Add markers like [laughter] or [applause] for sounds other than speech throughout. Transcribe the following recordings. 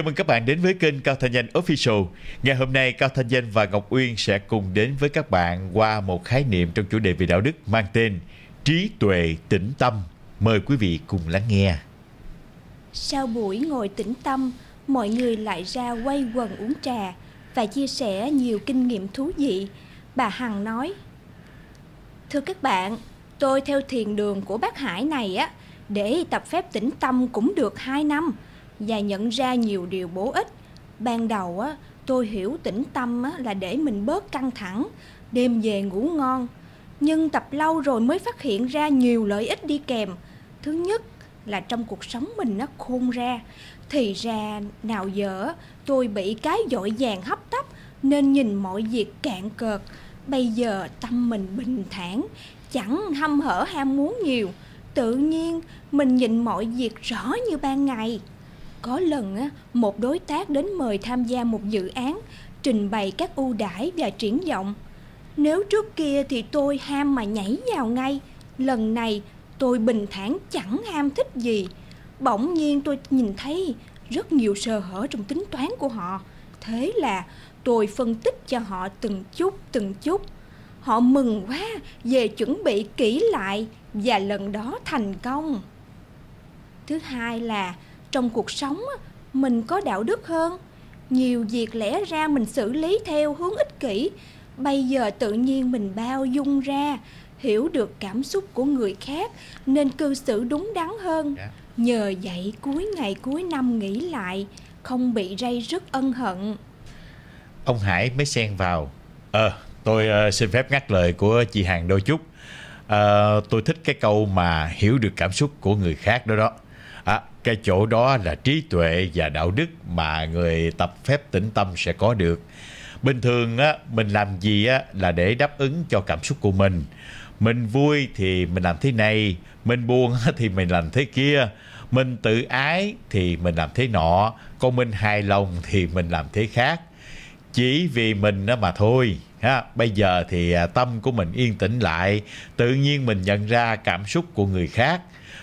Chào mừng các bạn đến với kênh Cao Thanh Danh Official. Ngày hôm nay Cao Thanh Danh và Ngọc Uyên sẽ cùng đến với các bạn qua một khái niệm trong chủ đề về đạo đức mang tên trí tuệ tĩnh tâm. Mời quý vị cùng lắng nghe. Sau buổi ngồi tĩnh tâm, mọi người lại ra quay quần uống trà và chia sẻ nhiều kinh nghiệm thú vị. Bà Hằng nói: "Thưa các bạn, tôi theo thiền đường của bác Hải này á để tập phép tĩnh tâm cũng được 2 năm." và nhận ra nhiều điều bổ ích. Ban đầu á, tôi hiểu tĩnh tâm á, là để mình bớt căng thẳng, đêm về ngủ ngon. Nhưng tập lâu rồi mới phát hiện ra nhiều lợi ích đi kèm. Thứ nhất là trong cuộc sống mình nó khôn ra. Thì ra nào giờ tôi bị cái dội vàng hấp tấp nên nhìn mọi việc cạn cợt. Bây giờ tâm mình bình thản, chẳng hâm hở ham muốn nhiều. Tự nhiên mình nhìn mọi việc rõ như ban ngày. Có lần á, một đối tác đến mời tham gia một dự án, trình bày các ưu đãi và triển vọng. Nếu trước kia thì tôi ham mà nhảy vào ngay, lần này tôi bình thản chẳng ham thích gì. Bỗng nhiên tôi nhìn thấy rất nhiều sơ hở trong tính toán của họ. Thế là tôi phân tích cho họ từng chút từng chút. Họ mừng quá về chuẩn bị kỹ lại và lần đó thành công. Thứ hai là trong cuộc sống mình có đạo đức hơn nhiều việc lẽ ra mình xử lý theo hướng ích kỷ bây giờ tự nhiên mình bao dung ra hiểu được cảm xúc của người khác nên cư xử đúng đắn hơn dạ. nhờ vậy cuối ngày cuối năm nghĩ lại không bị rây rứt ân hận ông hải mới xen vào ờ à, tôi uh, xin phép ngắt lời của chị hàng đôi chút uh, tôi thích cái câu mà hiểu được cảm xúc của người khác đó đó cái chỗ đó là trí tuệ và đạo đức mà người tập phép tĩnh tâm sẽ có được bình thường á mình làm gì á là để đáp ứng cho cảm xúc của mình mình vui thì mình làm thế này mình buồn [laughs] thì mình làm thế kia mình tự ái thì mình làm thế nọ còn mình hài lòng thì mình làm thế khác chỉ vì mình mà thôi ha bây giờ thì à, tâm của mình yên tĩnh lại tự nhiên mình nhận ra cảm xúc của người khác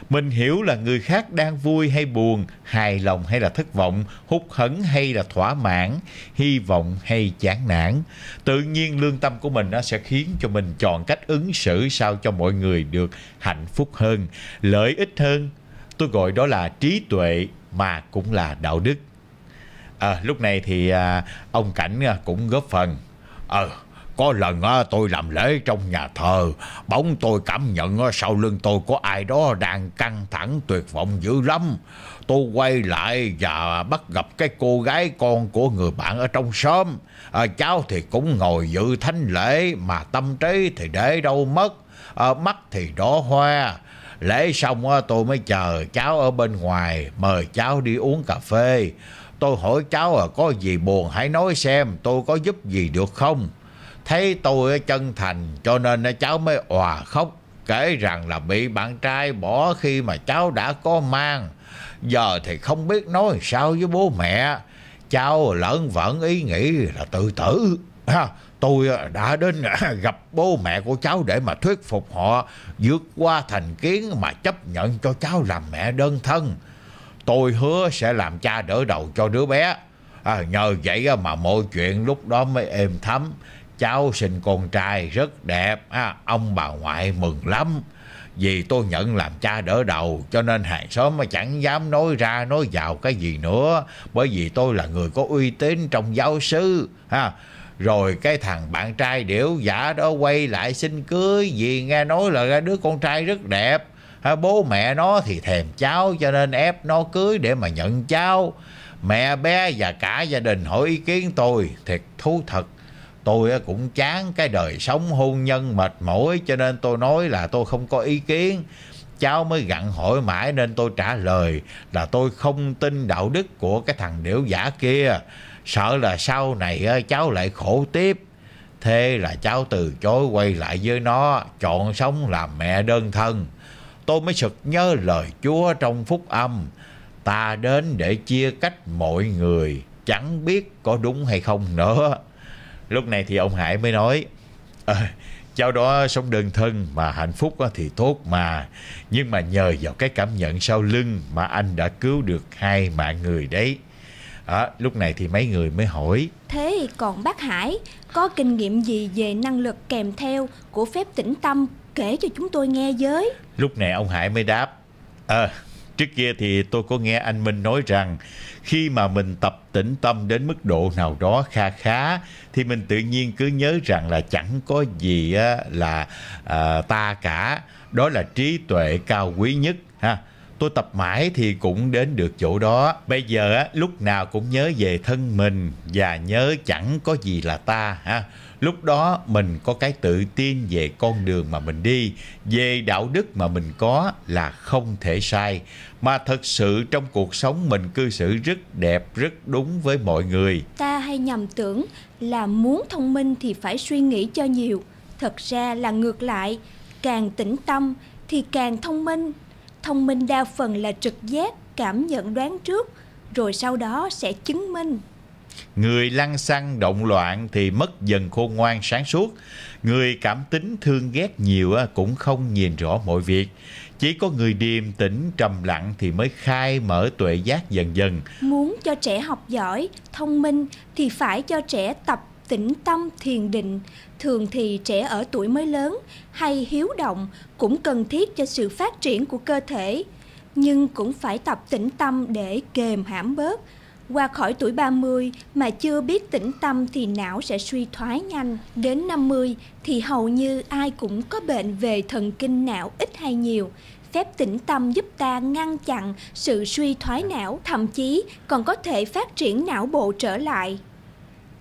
mình hiểu là người khác đang vui hay buồn hài lòng hay là thất vọng hút hẫn hay là thỏa mãn hy vọng hay chán nản tự nhiên lương tâm của mình nó sẽ khiến cho mình chọn cách ứng xử sao cho mọi người được hạnh phúc hơn lợi ích hơn tôi gọi đó là trí tuệ mà cũng là đạo đức à, lúc này thì à, ông cảnh à, cũng góp phần ờ à, có lần tôi làm lễ trong nhà thờ Bỗng tôi cảm nhận sau lưng tôi có ai đó đang căng thẳng tuyệt vọng dữ lắm Tôi quay lại và bắt gặp cái cô gái con của người bạn ở trong xóm à, Cháu thì cũng ngồi dự thánh lễ mà tâm trí thì để đâu mất à, Mắt thì đỏ hoa Lễ xong tôi mới chờ cháu ở bên ngoài Mời cháu đi uống cà phê Tôi hỏi cháu à, có gì buồn hãy nói xem tôi có giúp gì được không Thấy tôi chân thành cho nên cháu mới òa khóc Kể rằng là bị bạn trai bỏ khi mà cháu đã có mang Giờ thì không biết nói sao với bố mẹ Cháu lẫn vẫn ý nghĩ là tự tử ha, Tôi đã đến [laughs] gặp bố mẹ của cháu để mà thuyết phục họ vượt qua thành kiến mà chấp nhận cho cháu làm mẹ đơn thân. Tôi hứa sẽ làm cha đỡ đầu cho đứa bé. À, nhờ vậy mà mọi chuyện lúc đó mới êm thấm cháu sinh con trai rất đẹp à, ông bà ngoại mừng lắm vì tôi nhận làm cha đỡ đầu cho nên hàng xóm mà chẳng dám nói ra nói vào cái gì nữa bởi vì tôi là người có uy tín trong giáo sư ha rồi cái thằng bạn trai điểu giả đó quay lại xin cưới vì nghe nói là ra đứa con trai rất đẹp ha, bố mẹ nó thì thèm cháu cho nên ép nó cưới để mà nhận cháu mẹ bé và cả gia đình hỏi ý kiến tôi thiệt thú thật tôi cũng chán cái đời sống hôn nhân mệt mỏi cho nên tôi nói là tôi không có ý kiến cháu mới gặn hỏi mãi nên tôi trả lời là tôi không tin đạo đức của cái thằng điểu giả kia sợ là sau này cháu lại khổ tiếp thế là cháu từ chối quay lại với nó chọn sống làm mẹ đơn thân tôi mới sực nhớ lời chúa trong phúc âm ta đến để chia cách mọi người chẳng biết có đúng hay không nữa lúc này thì ông hải mới nói à, cháu đó sống đơn thân mà hạnh phúc thì tốt mà nhưng mà nhờ vào cái cảm nhận sau lưng mà anh đã cứu được hai mạng người đấy à, lúc này thì mấy người mới hỏi thế còn bác hải có kinh nghiệm gì về năng lực kèm theo của phép tĩnh tâm kể cho chúng tôi nghe với lúc này ông hải mới đáp ờ à, Trước kia thì tôi có nghe anh Minh nói rằng khi mà mình tập tĩnh tâm đến mức độ nào đó kha khá thì mình tự nhiên cứ nhớ rằng là chẳng có gì là à, ta cả. Đó là trí tuệ cao quý nhất ha tôi tập mãi thì cũng đến được chỗ đó bây giờ lúc nào cũng nhớ về thân mình và nhớ chẳng có gì là ta ha lúc đó mình có cái tự tin về con đường mà mình đi về đạo đức mà mình có là không thể sai mà thật sự trong cuộc sống mình cư xử rất đẹp rất đúng với mọi người ta hay nhầm tưởng là muốn thông minh thì phải suy nghĩ cho nhiều thật ra là ngược lại càng tĩnh tâm thì càng thông minh thông minh đa phần là trực giác cảm nhận đoán trước rồi sau đó sẽ chứng minh người lăng xăng động loạn thì mất dần khôn ngoan sáng suốt người cảm tính thương ghét nhiều cũng không nhìn rõ mọi việc chỉ có người điềm tĩnh trầm lặng thì mới khai mở tuệ giác dần dần muốn cho trẻ học giỏi thông minh thì phải cho trẻ tập tĩnh tâm thiền định thường thì trẻ ở tuổi mới lớn hay hiếu động cũng cần thiết cho sự phát triển của cơ thể nhưng cũng phải tập tĩnh tâm để kềm hãm bớt qua khỏi tuổi 30 mà chưa biết tĩnh tâm thì não sẽ suy thoái nhanh. Đến 50 thì hầu như ai cũng có bệnh về thần kinh não ít hay nhiều. Phép tĩnh tâm giúp ta ngăn chặn sự suy thoái não, thậm chí còn có thể phát triển não bộ trở lại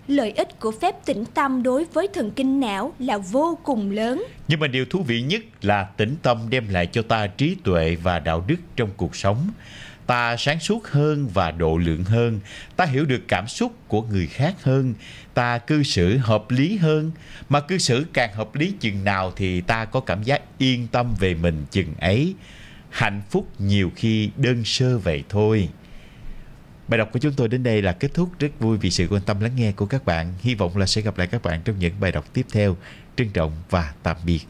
lợi ích của phép tĩnh tâm đối với thần kinh não là vô cùng lớn. Nhưng mà điều thú vị nhất là tĩnh tâm đem lại cho ta trí tuệ và đạo đức trong cuộc sống. Ta sáng suốt hơn và độ lượng hơn, ta hiểu được cảm xúc của người khác hơn, ta cư xử hợp lý hơn, mà cư xử càng hợp lý chừng nào thì ta có cảm giác yên tâm về mình chừng ấy. Hạnh phúc nhiều khi đơn sơ vậy thôi. Bài đọc của chúng tôi đến đây là kết thúc. Rất vui vì sự quan tâm lắng nghe của các bạn. Hy vọng là sẽ gặp lại các bạn trong những bài đọc tiếp theo. Trân trọng và tạm biệt.